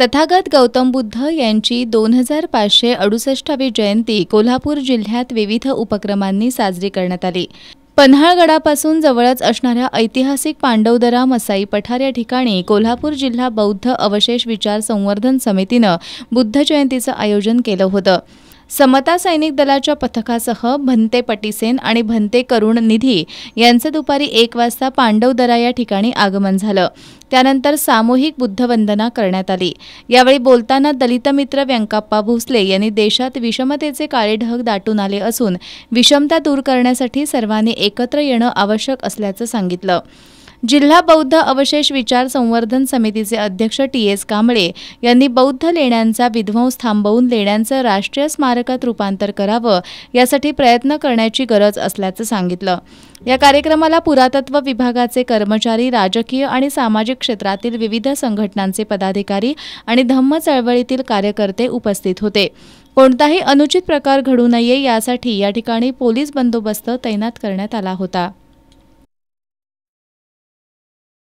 तथागत गौतम बुद्ध यांची दोन हजार पाचशे अडुसष्टावी जयंती कोल्हापूर जिल्ह्यात विविध उपक्रमांनी साजरी करण्यात आली पन्हाळगडापासून जवळच असणाऱ्या ऐतिहासिक पांडवदरा मसाई पठार या ठिकाणी कोल्हापूर जिल्हा बौद्ध अवशेष विचार संवर्धन समितीनं बुद्ध जयंतीचं आयोजन केलं होतं समता सैनिक दलाच्या पथकासह भंते पटीसेन आणि भंते करुण निधी यांचं दुपारी एक वाजता पांडवदरा या ठिकाणी आगमन झालं त्यानंतर सामूहिक बुद्धवंदना करण्यात आली यावेळी बोलताना दलित मित्र व्यंकाप्पा भोसले यांनी देशात विषमतेचे काळे ढग दाटून आले असून विषमता दूर करण्यासाठी सर्वांनी एकत्र येणं आवश्यक असल्याचं सांगितलं जिल्हा बौद्ध अवशेष विचार संवर्धन समितीचे अध्यक्ष टी एस कांबळे यांनी बौद्ध लेण्यांचा विध्वंस थांबवून लेण्यांचं राष्ट्रीय स्मारकात रूपांतर करावं यासाठी प्रयत्न करण्याची गरज असल्याचं सांगितलं या कार्यक्रमाला पुरातत्व विभागाचे कर्मचारी राजकीय आणि सामाजिक क्षेत्रातील विविध संघटनांचे पदाधिकारी आणि धम्म चळवळीतील कार्यकर्ते उपस्थित होते कोणताही अनुचित प्रकार घडू नये यासाठी या ठिकाणी पोलीस बंदोबस्त तैनात करण्यात आला होता